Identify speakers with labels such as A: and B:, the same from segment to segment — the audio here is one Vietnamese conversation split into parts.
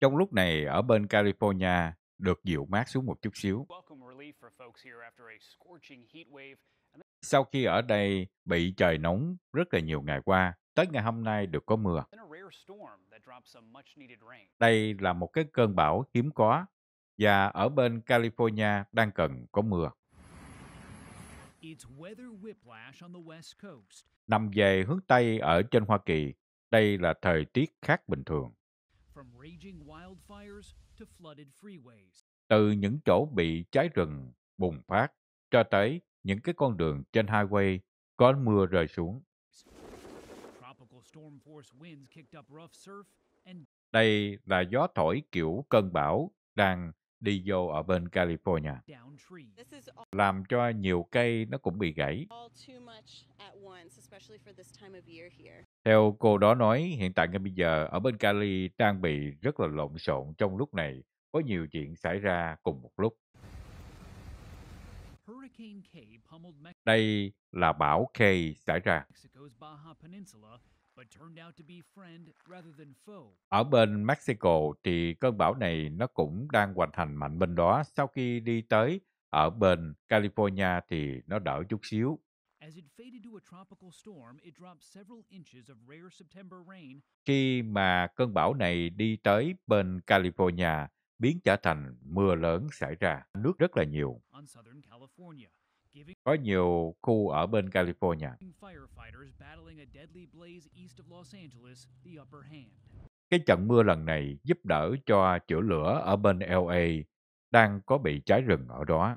A: Trong
B: lúc này, ở bên California, được dịu mát xuống một chút xíu. Sau khi ở đây bị trời nóng rất là nhiều ngày qua, tới ngày hôm nay được có mưa. Đây là một cái cơn bão hiếm có và ở bên California đang cần có mưa. Nằm về hướng Tây ở trên Hoa Kỳ, đây là thời tiết khác bình thường. Từ những chỗ bị cháy rừng bùng phát cho tới những cái con đường trên highway có mưa rơi xuống. Đây là gió thổi kiểu cơn bão đang đi vô ở bên California, làm cho nhiều cây nó cũng bị gãy. Theo cô đó nói, hiện tại ngay bây giờ ở bên Cali trang bị rất là lộn xộn trong lúc này, có nhiều chuyện xảy ra cùng một lúc. Đây là bão K xảy ra. Ở bên Mexico thì cơn bão này nó cũng đang hoành hành mạnh bên đó. Sau khi đi tới ở bên California thì nó đỡ chút xíu.
A: As it faded to a tropical storm, it dropped several inches of rare September rain.
B: Khi mà cơn bão này đi tới bên California, biến trở thành mưa lớn xảy ra, nước rất là nhiều. Có nhiều khu ở bên California. Cái trận mưa lần này giúp đỡ cho chữa lửa ở bên LA đang có bị cháy rừng ở đó.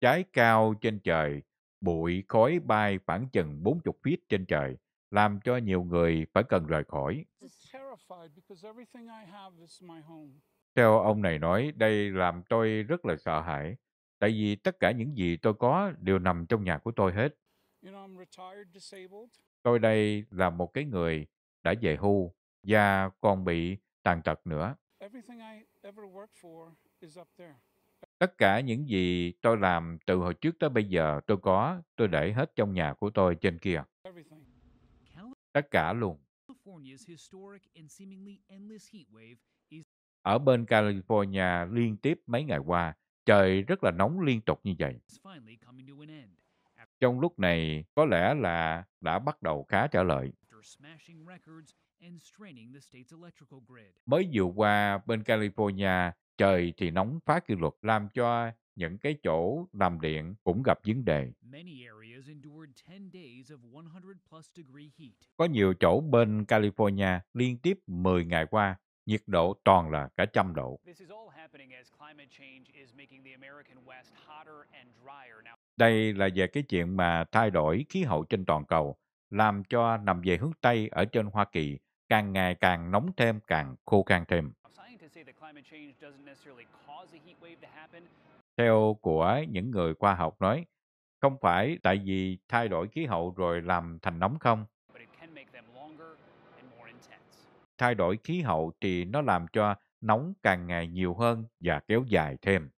B: Trái cao trên trời, bụi khói bay khoảng chừng 40 feet trên trời, làm cho nhiều người phải cần rời khỏi. Theo ông này nói, đây làm tôi rất là sợ hãi, tại vì tất cả những gì tôi có đều nằm trong nhà của tôi hết. Tôi đây là một cái người đã về hưu và còn bị tàn tật nữa. Tất cả những gì tôi làm từ hồi trước tới bây giờ tôi có, tôi để hết trong nhà của tôi trên kia. Tất cả luôn. Ở bên California liên tiếp mấy ngày qua, trời rất là nóng liên tục như vậy. Trong lúc này, có lẽ là đã bắt đầu khá trở lợi Mới vừa qua bên California, trời thì nóng phá kỷ luật làm cho những cái chỗ làm điện cũng gặp vấn đề. Có nhiều chỗ bên California liên tiếp 10 ngày qua, nhiệt độ toàn là cả trăm độ. Đây là về cái chuyện mà thay đổi khí hậu trên toàn cầu, làm cho nằm về hướng Tây ở trên Hoa Kỳ càng ngày càng nóng thêm, càng khô khan thêm. Theo của những người khoa học nói, không phải tại vì thay đổi khí hậu rồi làm thành nóng không? Thay đổi khí hậu thì nó làm cho nóng càng ngày nhiều hơn và kéo dài thêm.